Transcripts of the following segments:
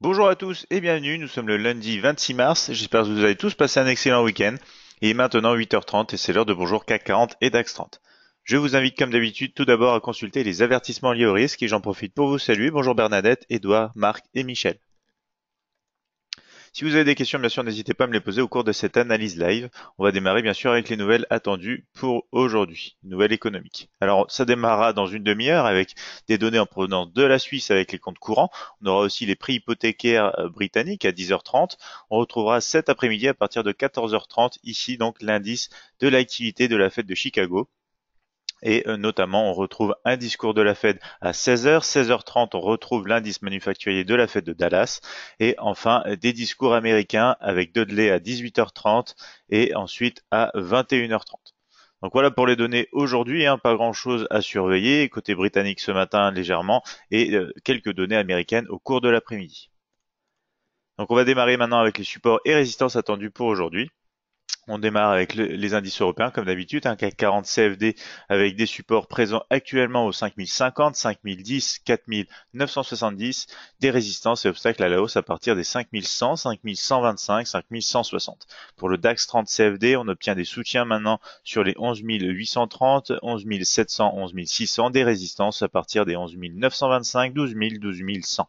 Bonjour à tous et bienvenue, nous sommes le lundi 26 mars, j'espère que vous avez tous passé un excellent week-end. Et maintenant 8h30 et c'est l'heure de Bonjour CAC 40 et DAX 30. Je vous invite comme d'habitude tout d'abord à consulter les avertissements liés au risque et j'en profite pour vous saluer. Bonjour Bernadette, Edouard, Marc et Michel. Si vous avez des questions, bien sûr, n'hésitez pas à me les poser au cours de cette analyse live. On va démarrer, bien sûr, avec les nouvelles attendues pour aujourd'hui, nouvelles économiques. Alors, ça démarrera dans une demi-heure avec des données en provenance de la Suisse avec les comptes courants. On aura aussi les prix hypothécaires euh, britanniques à 10h30. On retrouvera cet après-midi à partir de 14h30 ici, donc l'indice de l'activité de la fête de Chicago et euh, notamment on retrouve un discours de la Fed à 16h, 16h30 on retrouve l'indice manufacturier de la Fed de Dallas et enfin des discours américains avec Dudley à 18h30 et ensuite à 21h30. Donc voilà pour les données aujourd'hui, hein. pas grand-chose à surveiller, côté britannique ce matin légèrement, et euh, quelques données américaines au cours de l'après-midi. Donc on va démarrer maintenant avec les supports et résistances attendus pour aujourd'hui. On démarre avec les indices européens comme d'habitude, un hein, CAC 40 CFD avec des supports présents actuellement aux 5050, 5010, 4970, des résistances et obstacles à la hausse à partir des 5100, 5125, 5160. Pour le DAX 30 CFD, on obtient des soutiens maintenant sur les 11830, 11700, 11600, des résistances à partir des 11925, 12000, 12100.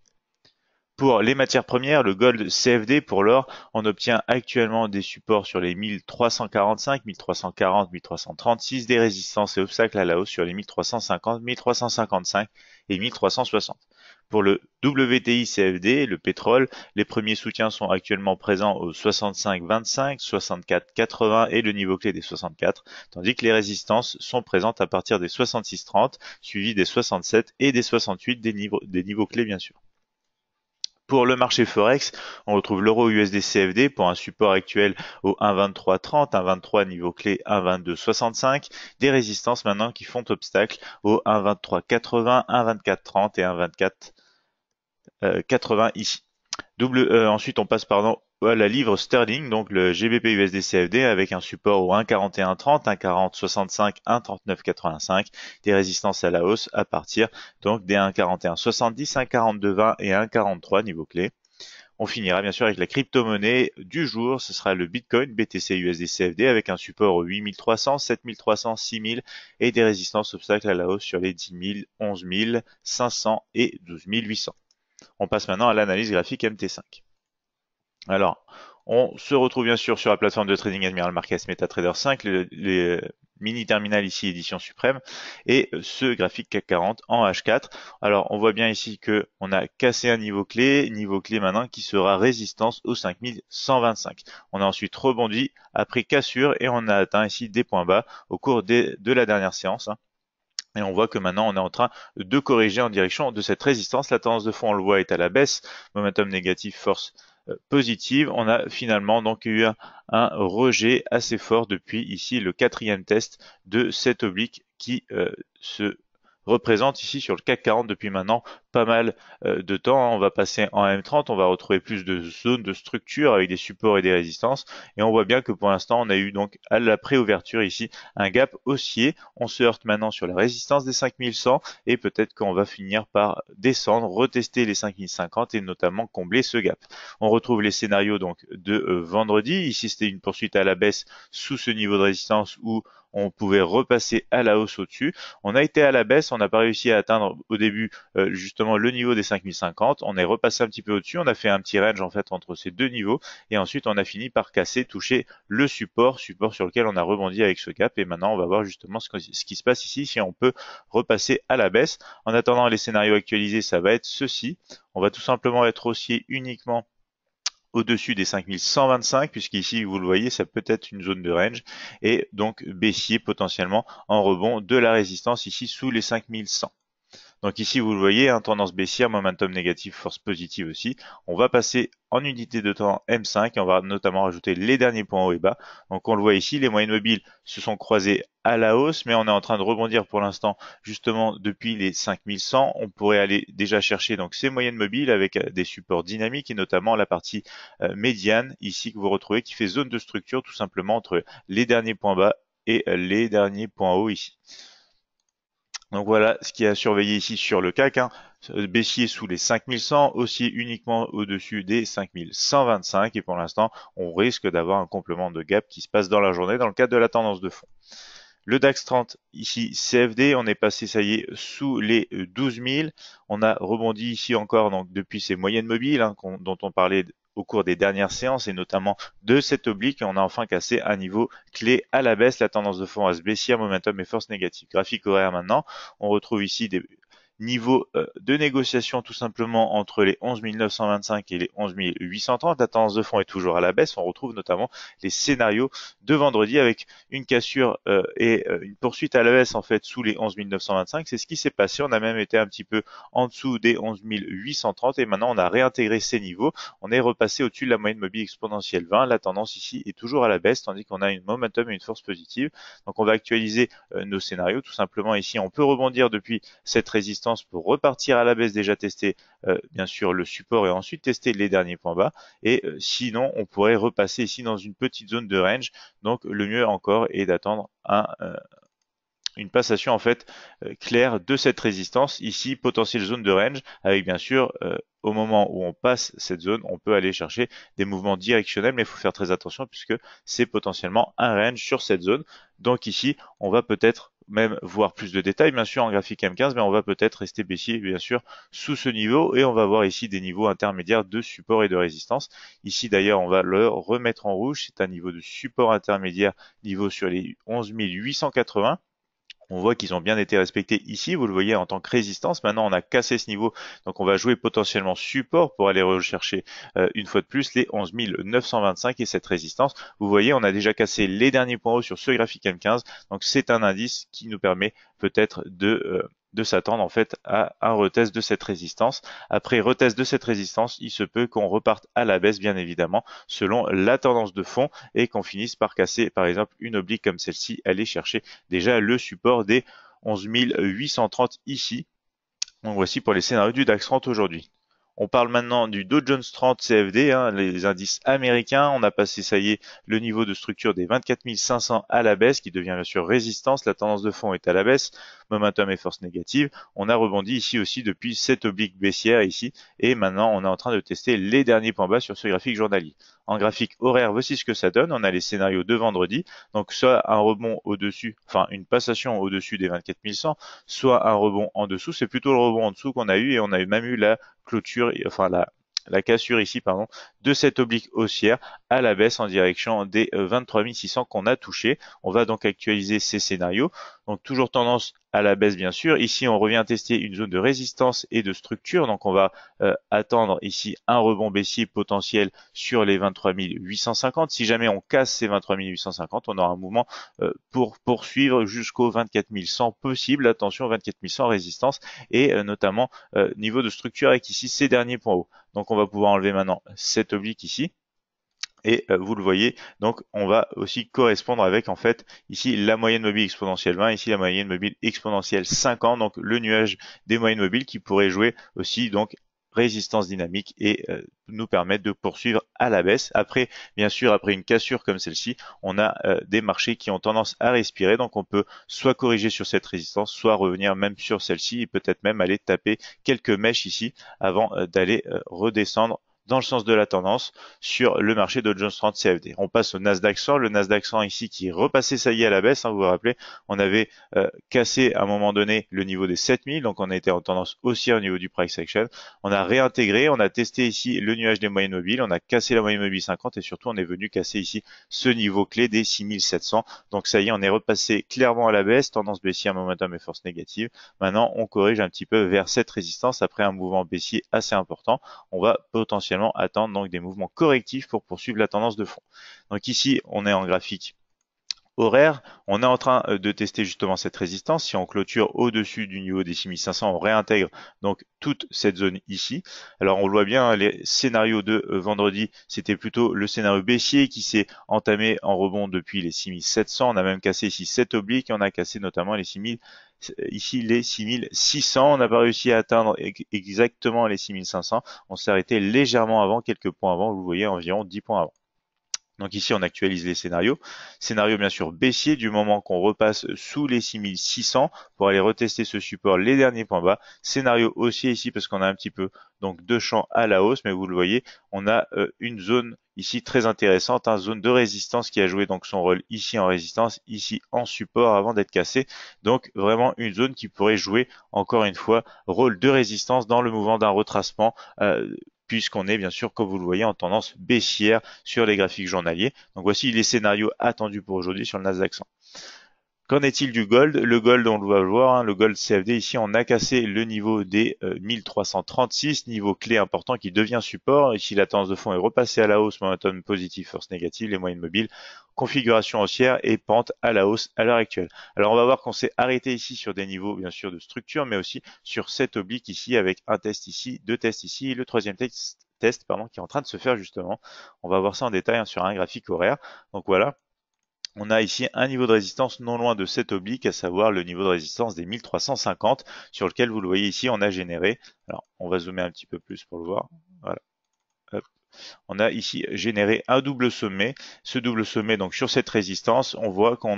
Pour les matières premières, le gold CFD pour l'or, on obtient actuellement des supports sur les 1345, 1340, 1336, des résistances et obstacles à la hausse sur les 1350, 1355 et 1360. Pour le WTI CFD, le pétrole, les premiers soutiens sont actuellement présents aux 65,25, 64,80 et le niveau clé des 64, tandis que les résistances sont présentes à partir des 66,30, suivies des 67 et des 68 des niveaux, des niveaux clés bien sûr. Pour le marché Forex, on retrouve l'euro USD CFD pour un support actuel au 1,2330, 1,23 niveau clé 1,2265, des résistances maintenant qui font obstacle au 1,2380, 1,2430 et 1,2480 euh, ici. Euh, ensuite, on passe pardon voilà, la livre sterling, donc le GBP USD CFD avec un support au 1,4130, 1,4065, 1,3985, des résistances à la hausse à partir donc des 1,4170, 1,4220 et 1,43 niveau clé. On finira bien sûr avec la crypto-monnaie du jour, ce sera le Bitcoin BTC USD CFD avec un support au 8300, 7300, 6000 et des résistances obstacles à la hausse sur les 10 000, 11 500 et 12 800. On passe maintenant à l'analyse graphique MT5. Alors, on se retrouve bien sûr sur la plateforme de trading Admiral Markets MetaTrader 5, le, mini terminal ici édition suprême et ce graphique CAC 40 en H4. Alors on voit bien ici que on a cassé un niveau clé, niveau clé maintenant qui sera résistance au 5125. On a ensuite rebondi après cassure et on a atteint ici des points bas au cours de la dernière séance. Hein. Et on voit que maintenant on est en train de corriger en direction de cette résistance. La tendance de fond, on le voit, est à la baisse. Momentum négatif, force positive, on a finalement donc eu un, rejet assez fort depuis ici le quatrième test de cette oblique qui euh, se représente ici sur le CAC 40 depuis maintenant pas mal euh, de temps. Hein. On va passer en M30, on va retrouver plus de zones de structure avec des supports et des résistances. Et on voit bien que pour l'instant, on a eu donc à la préouverture ici un gap haussier. On se heurte maintenant sur la résistance des 5100 et peut-être qu'on va finir par descendre, retester les 5050 et notamment combler ce gap. On retrouve les scénarios donc de euh, vendredi. Ici, c'était une poursuite à la baisse sous ce niveau de résistance où on pouvait repasser à la hausse au-dessus. On a été à la baisse, on n'a pas réussi à atteindre au début euh, juste le niveau des 5050. On est repassé un petit peu au-dessus, on a fait un petit range en fait entre ces deux niveaux et ensuite on a fini par casser, toucher le support, support sur lequel on a rebondi avec ce cap et maintenant on va voir justement ce, qui se passe ici, si on peut repasser à la baisse. En attendant les scénarios actualisés, ça va être ceci. On va tout simplement être haussier uniquement au-dessus des 5125, puisqu'ici, vous le voyez, ça peut être une zone de range, et donc baissier potentiellement en rebond de la résistance ici sous les 5100. Donc ici, vous le voyez, hein, tendance baissière, momentum négatif, force positive aussi. On va passer en unité de temps M5 et on va notamment rajouter les derniers points hauts et bas. Donc on le voit ici, les moyennes mobiles se sont croisées à la hausse, mais on est en train de rebondir pour l'instant justement depuis les 5100. On pourrait aller déjà chercher donc ces moyennes mobiles avec euh, des supports dynamiques et notamment la partie euh, médiane ici que vous retrouvez qui fait zone de structure tout simplement entre les derniers points bas et euh, les derniers points hauts ici. Donc voilà ce qui a surveillé ici sur le CAC. Hein. Euh, baissier sous les 5100, aussi uniquement au-dessus des 5125. Et pour l'instant, on risque d'avoir un complément de gap qui se passe dans la journée dans le cadre de la tendance de fond. Le DAX 30, ici CFD, on est passé, ça y est, sous les 12000, On a rebondi ici encore donc, depuis ces moyennes mobiles hein, dont on parlait au cours des dernières séances et notamment de cette oblique, on a enfin cassé un niveau clé à la baisse. La tendance de fond à se baissier. momentum et force négative. Graphique horaire maintenant. On retrouve ici des niveau euh, de négociation tout simplement entre les 11 925 et les 11 830. La tendance de fond est toujours à la baisse. On retrouve notamment les scénarios de vendredi avec une cassure euh, et euh, une poursuite à la baisse en fait sous les 11 925. C'est ce qui s'est passé. On a même été un petit peu en dessous des 11 830 et maintenant on a réintégré ces niveaux. On est repassé au-dessus de la moyenne mobile exponentielle 20. La tendance ici est toujours à la baisse tandis qu'on a une momentum et une force positive. Donc on va actualiser nos scénarios tout simplement ici. On peut rebondir depuis cette résistance pour repartir à la baisse déjà testé euh, bien sûr le support et ensuite tester les derniers points bas. Et euh, sinon, on pourrait repasser ici dans une petite zone de range. Donc le mieux encore est d'attendre un, euh, une passation en fait claire de cette résistance ici potentielle zone de range avec bien sûr au moment où on passe cette zone on peut aller chercher des mouvements directionnels mais il faut faire très attention puisque c'est potentiellement un range sur cette zone donc ici on va peut-être même voir plus de détails. Bien sûr, en graphique M15, mais on va peut-être rester baissier, bien sûr, sous ce niveau. Et on va voir ici des niveaux intermédiaires de support et de résistance. Ici, d'ailleurs, on va le remettre en rouge. C'est un niveau de support intermédiaire, niveau sur les 11 880 on voit qu'ils ont bien été respectés ici, vous le voyez en tant que résistance. Maintenant, on a cassé ce niveau, donc on va jouer potentiellement support pour aller rechercher euh, une fois de plus les 11 925 et cette résistance. Vous voyez, on a déjà cassé les derniers points hauts sur ce graphique M15, donc c'est un indice qui nous permet peut-être de... Euh, de s'attendre en fait à un retest de cette résistance. Après retest de cette résistance, il se peut qu'on reparte à la baisse bien évidemment selon la tendance de fond et qu'on finisse par casser par exemple une oblique comme celle-ci, aller chercher déjà le support des 11 830 ici. Donc voici pour les scénarios du DAX 30 aujourd'hui. On parle maintenant du Dow Jones 30 CFD, hein, les indices américains. On a passé, ça y est, le niveau de structure des 24 500 à la baisse, qui devient bien sûr résistance. La tendance de fond est à la baisse. Momentum et force négative. On a rebondi ici aussi depuis cette oblique baissière ici. Et maintenant, on est en train de tester les derniers points bas sur ce graphique journalier. En graphique horaire, voici ce que ça donne. On a les scénarios de vendredi, donc soit un rebond au-dessus, enfin une passation au-dessus des 24100, soit un rebond en dessous. C'est plutôt le rebond en dessous qu'on a eu et on a même eu la clôture, enfin la, la cassure ici pardon de cette oblique haussière à la baisse en direction des 23 600 qu'on a touché. On va donc actualiser ces scénarios. Donc toujours tendance à la baisse bien sûr. Ici, on revient tester une zone de résistance et de structure. Donc, on va euh, attendre ici un rebond baissier potentiel sur les 23 850. Si jamais on casse ces 23 850, on aura un mouvement euh, pour poursuivre jusqu'au 24 100 possible. Attention, 24 100 résistance et euh, notamment niveau de structure avec ici ces derniers points hauts. Donc, on va pouvoir enlever maintenant cette oblique ici et euh, vous le voyez donc on va aussi correspondre avec en fait ici la moyenne mobile exponentielle 20 ici la moyenne mobile exponentielle ans donc le nuage des moyennes mobiles qui pourrait jouer aussi donc résistance dynamique et euh, nous permettre de poursuivre à la baisse. Après, bien sûr, après une cassure comme celle-ci, on a euh, des marchés qui ont tendance à respirer, donc on peut soit corriger sur cette résistance, soit revenir même sur celle-ci et peut-être même aller taper quelques mèches ici avant d'aller redescendre dans le sens de la tendance sur le marché de Jones 30 CFD. On passe au Nasdaq 100, le Nasdaq 100 ici qui est repassé ça y est à la baisse, hein, vous vous rappelez, on avait euh, cassé à un moment donné le niveau des 7000, donc on était en tendance aussi au niveau du price action. On a réintégré, on a testé ici le nuage des moyennes mobiles, on a cassé la moyenne mobile 50 et surtout on est venu casser ici ce niveau clé des 6700. Donc ça y est, on est repassé clairement à la baisse, tendance baissière, momentum et force négative. Maintenant, on corrige un petit peu vers cette résistance après un mouvement baissier assez important. On va potentiellement attendent attendre donc des mouvements correctifs pour poursuivre la tendance de fond. Donc ici, on est en graphique horaire. On est en train euh, de tester justement cette résistance. Si on clôture au-dessus du niveau des 6500, on réintègre donc toute cette zone ici. Alors on voit bien, les scénarios de euh, vendredi, c'était plutôt le scénario baissier qui s'est entamé en rebond depuis les 6700. On a même cassé ici 7 obliques et on a cassé notamment les 6000. Ici, les 6600, on n'a pas réussi à atteindre exactement les 6500. On s'est arrêté légèrement avant, quelques points avant. Vous voyez, environ 10 points avant. Donc ici, on actualise les scénarios. Scénario bien sûr baissier du moment qu'on repasse sous les 6600 pour aller retester ce support, les derniers points bas. Scénario haussier ici parce qu'on a un petit peu donc deux champs à la hausse, mais vous le voyez, on a euh, une zone ici très intéressante, une hein, zone de résistance qui a joué donc son rôle ici en résistance, ici en support avant d'être cassé, Donc vraiment une zone qui pourrait jouer encore une fois rôle de résistance dans le mouvement d'un retracement. Euh, puisqu'on est bien sûr, comme vous le voyez, en tendance baissière sur les graphiques journaliers. Donc voici les scénarios attendus pour aujourd'hui sur le Nasdaq 100. Qu'en est-il du gold? Le gold, on va le voir, hein. le gold CFD ici, on a cassé le niveau des 1336, euh, niveau clé important qui devient support. Ici, la tendance de fond est repassée à la hausse, momentum positif, force négative, les moyennes mobiles, configuration haussière et pente à la hausse à l'heure actuelle. Alors, on va voir qu'on s'est arrêté ici sur des niveaux, bien sûr, de structure, mais aussi sur cet oblique ici avec un test ici, deux tests ici, le troisième test, pardon, qui est en train de se faire justement. On va voir ça en détail hein, sur un graphique horaire. Donc voilà on a ici un niveau de résistance non loin de cet oblique, à savoir le niveau de résistance des 1350, sur lequel vous le voyez ici, on a généré. Alors, on va zoomer un petit peu plus pour le voir. Voilà on a ici généré un double sommet. Ce double sommet, donc sur cette résistance, on voit qu'on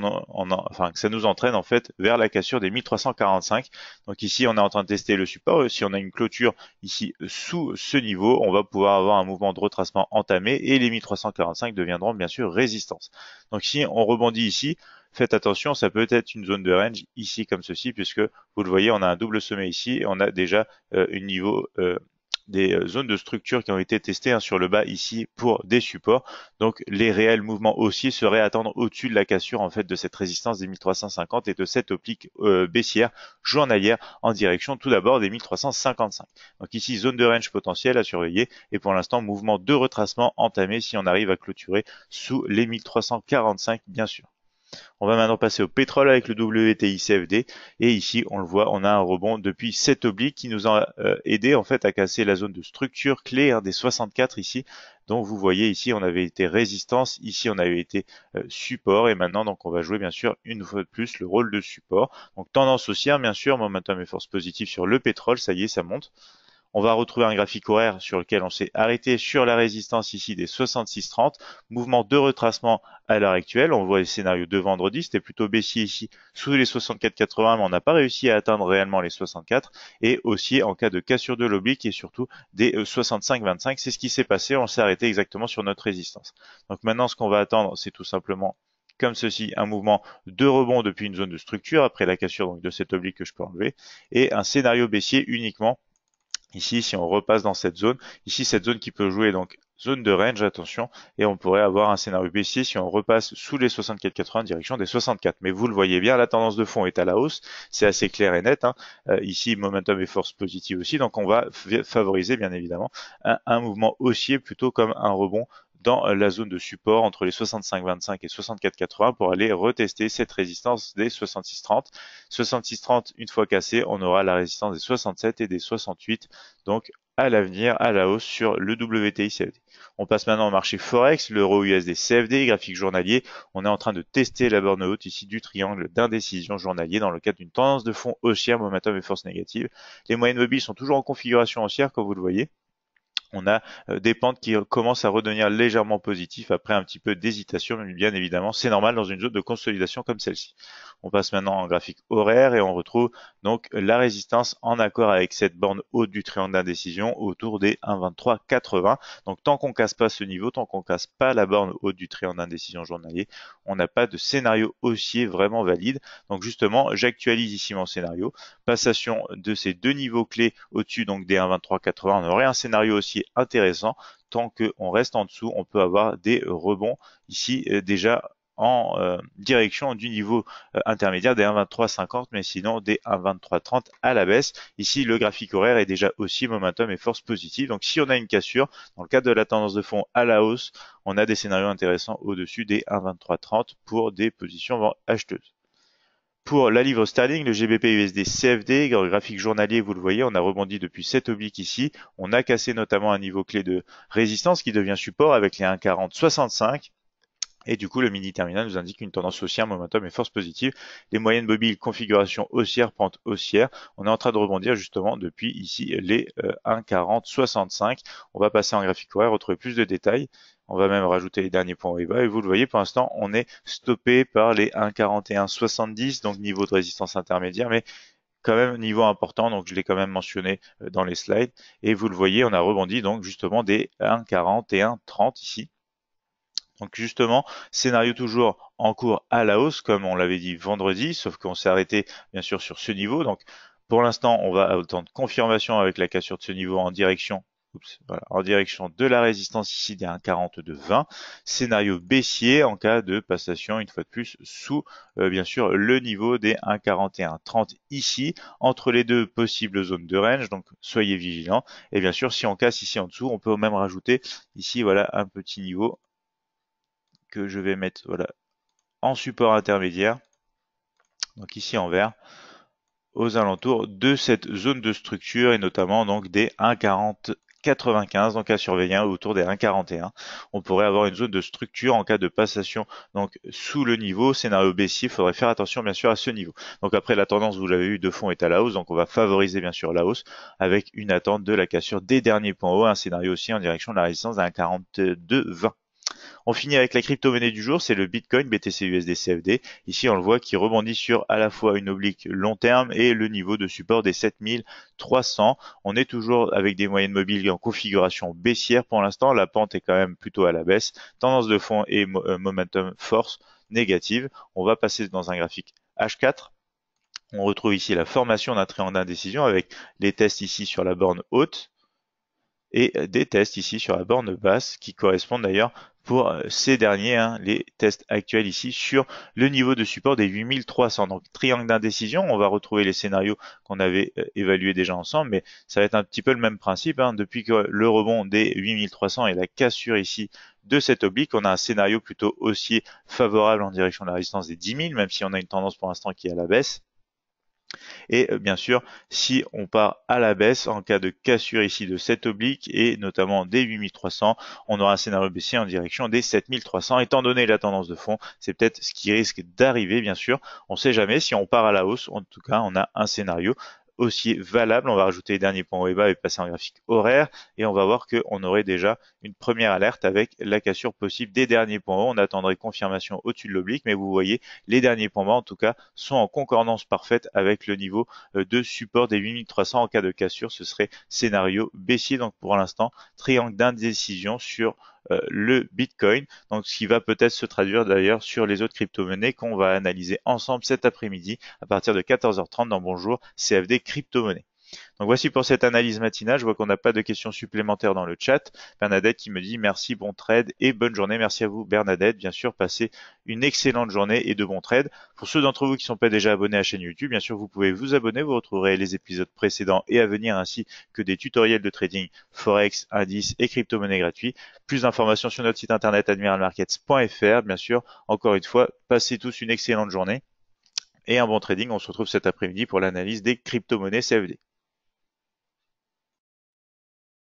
que ça nous entraîne en fait vers la cassure des 1345. Donc ici, on est en train de tester le support. Si on a une clôture ici sous ce niveau, on va pouvoir avoir un mouvement de retracement entamé et les 1345 deviendront bien sûr résistance. Donc si on rebondit ici, faites attention, ça peut être une zone de range ici comme ceci, puisque vous le voyez, on a un double sommet ici et on a déjà euh, un niveau, euh, des euh, zones de structure qui ont été testées hein, sur le bas ici pour des supports. Donc les réels mouvements haussiers seraient à attendre au-dessus de la cassure en fait de cette résistance des 1350 et de cette baissière euh, baissière journalière en direction tout d'abord des 1355. Donc ici zone de range potentielle à surveiller et pour l'instant mouvement de retracement entamé si on arrive à clôturer sous les 1345 bien sûr. On va maintenant passer au pétrole avec le WTI-CFD. Et ici, on le voit, on a un rebond depuis cet oblique qui nous a euh, aidé en fait à casser la zone de structure clé hein, des 64 ici. Donc vous voyez ici, on avait été résistance, ici on avait été euh, support et maintenant donc on va jouer bien sûr une fois de plus le rôle de support. Donc tendance haussière bien sûr, momentum et force positive sur le pétrole, ça y est, ça monte. On va retrouver un graphique horaire sur lequel on s'est arrêté sur la résistance ici des 66,30. Mouvement de retracement à l'heure actuelle. On voit le scénario de vendredi. C'était plutôt baissier ici sous les 64,80, mais on n'a pas réussi à atteindre réellement les 64. Et aussi en cas de cassure de l'oblique et surtout des 65,25. Euh, c'est ce qui s'est passé. On s'est arrêté exactement sur notre résistance. Donc maintenant, ce qu'on va attendre, c'est tout simplement comme ceci, un mouvement de rebond depuis une zone de structure après la cassure donc, de cet oblique que je peux enlever, et un scénario baissier uniquement Ici, si on repasse dans cette zone, ici cette zone qui peut jouer donc zone de range, attention, et on pourrait avoir un scénario baissier si on repasse sous les 64,80 direction des 64. Mais vous le voyez bien, la tendance de fond est à la hausse, c'est assez clair et net. Hein. Euh, ici, momentum et force positive aussi, donc on va favoriser bien évidemment un mouvement haussier plutôt comme un rebond dans euh, la zone de support entre les 65,25 et 64,80 pour aller retester cette résistance des 66,30. 66,30, une fois cassée, on aura la résistance des 67 et des 68. Donc à l'avenir à la hausse sur le WTI CFD. On passe maintenant au marché Forex, l'euro USD CFD, graphique journalier. On est en train de tester la borne haute ici du triangle d'indécision journalier dans le cadre d'une tendance de fond haussière, momentum et force négative. Les moyennes mobiles sont toujours en configuration haussière comme vous le voyez on a euh, des pentes qui commencent à redevenir légèrement positives après un petit peu d'hésitation, mais bien évidemment, c'est normal dans une zone de consolidation comme celle-ci. On passe maintenant en graphique horaire et on retrouve donc la résistance en accord avec cette borne haute du triangle d'indécision autour des 1,2380. Donc tant qu'on casse pas ce niveau, tant qu'on casse pas la borne haute du triangle d'indécision journalier, on n'a pas de scénario haussier vraiment valide. Donc justement, j'actualise ici mon scénario. Passation de ces deux niveaux clés au-dessus donc des 1,2380, on aurait un scénario haussier intéressant. Tant qu'on reste en dessous, on peut avoir des rebonds ici euh, déjà en euh, direction du niveau euh, intermédiaire des 1,2350, mais sinon des 1,2330 à la baisse. Ici, le graphique horaire est déjà aussi momentum et force positive. Donc, si on a une cassure, dans le cadre de la tendance de fond à la hausse, on a des scénarios intéressants au-dessus des 1,2330 pour des positions acheteuses. Pour la livre sterling, le GBP USD CFD, graphique journalier, vous le voyez, on a rebondi depuis cette oblique ici. On a cassé notamment un niveau clé de résistance qui devient support avec les 1,4065. Et du coup, le mini terminal nous indique une tendance haussière, momentum et force positive. Les moyennes mobiles, configuration haussière, pente haussière. On est en train de rebondir justement depuis ici les 1,40 euh, 65. On va passer en graphique horaire, retrouver plus de détails. On va même rajouter les derniers points au bas. Et vous le voyez, pour l'instant, on est stoppé par les 1,41 70 donc niveau de résistance intermédiaire, mais quand même niveau important, donc je l'ai quand même mentionné euh, dans les slides. Et vous le voyez, on a rebondi donc justement des 1,41-30 ici donc justement, scénario toujours en cours à la hausse, comme on l'avait dit vendredi, sauf qu'on s'est arrêté bien sûr sur ce niveau. Donc pour l'instant, on va de confirmation avec la cassure de ce niveau en direction en direction de la résistance ici des 1.40 de 20. Scénario baissier en cas de passation une fois de plus sous euh, bien sûr le niveau des 30 ici entre les deux possibles zones de range. Donc soyez vigilants et bien sûr si on casse ici en dessous, on peut même rajouter ici voilà un petit niveau que je vais mettre voilà, en support intermédiaire, donc ici en vert, aux alentours de cette zone de structure et notamment donc des 1.4095, donc à surveiller hein, autour des 1,41. On pourrait avoir une zone de structure en cas de passation donc sous le niveau scénario baissier. Il faudrait faire attention bien sûr à ce niveau. Donc après la tendance vous l'avez eu de fond est à la hausse donc on va favoriser bien sûr la hausse avec une attente de la cassure des derniers points hauts, un scénario aussi en direction de la résistance à 1,42,20. On finit avec la crypto-monnaie du jour, c'est le Bitcoin BTC USD CFD. Ici, on le voit qui rebondit sur à la fois une oblique long terme et le niveau de support des 7300. On est toujours avec des moyennes mobiles en configuration baissière pour l'instant. La pente est quand même plutôt à la baisse. Tendance de fond et euh, momentum force négative. On va passer dans un graphique H4 on retrouve ici la formation d'un en d'indécision avec les tests ici sur la borne haute et des tests ici sur la borne basse qui correspondent d'ailleurs pour euh, ces derniers, hein, les tests actuels ici sur le niveau de support des 8300. Donc triangle d'indécision, on va retrouver les scénarios qu'on avait euh, évalués déjà ensemble, mais ça va être un petit peu le même principe. Hein. Depuis que le rebond des 8300 et la cassure ici de cette oblique, on a un scénario plutôt haussier favorable en direction de la résistance des 10 000, même si on a une tendance pour l'instant qui est à la baisse. Et euh, bien sûr, si on part à la baisse en cas de cassure ici de cette oblique et notamment des 8300, on aura un scénario baissier en direction des 7300. Étant donné la tendance de fond, c'est peut-être ce qui risque d'arriver, bien sûr. On ne sait jamais si on part à la hausse. En tout cas, on a un scénario aussi valable. On va rajouter les derniers points OEBA et passer en graphique horaire. Et on va voir qu'on aurait déjà une première alerte avec la cassure possible des derniers points hauts. On attendrait confirmation au-dessus de l'oblique. Mais vous voyez, les derniers points bas, en tout cas, sont en concordance parfaite avec le niveau euh, de support des 8300. En cas de cassure, ce serait scénario baissier. Donc pour l'instant, triangle d'indécision sur euh, le Bitcoin. Donc, ce qui va peut-être se traduire d'ailleurs sur les autres crypto-monnaies qu'on va analyser ensemble cet après-midi à partir de 14h30 dans Bonjour CFD crypto monnaie donc voici pour cette analyse matinale. Je vois qu'on n'a pas de questions supplémentaires dans le chat. Bernadette qui me dit merci, bon trade et bonne journée. Merci à vous Bernadette. Bien sûr, passez une excellente journée et de bons trades. Pour ceux d'entre vous qui ne sont pas déjà abonnés à la chaîne YouTube, bien sûr, vous pouvez vous abonner. Vous retrouverez les épisodes précédents et à venir ainsi que des tutoriels de trading forex, indices et crypto-monnaies gratuits. Plus d'informations sur notre site internet admiralmarkets.fr. Bien sûr, encore une fois, passez tous une excellente journée et un bon trading. On se retrouve cet après-midi pour l'analyse des crypto-monnaies CFD.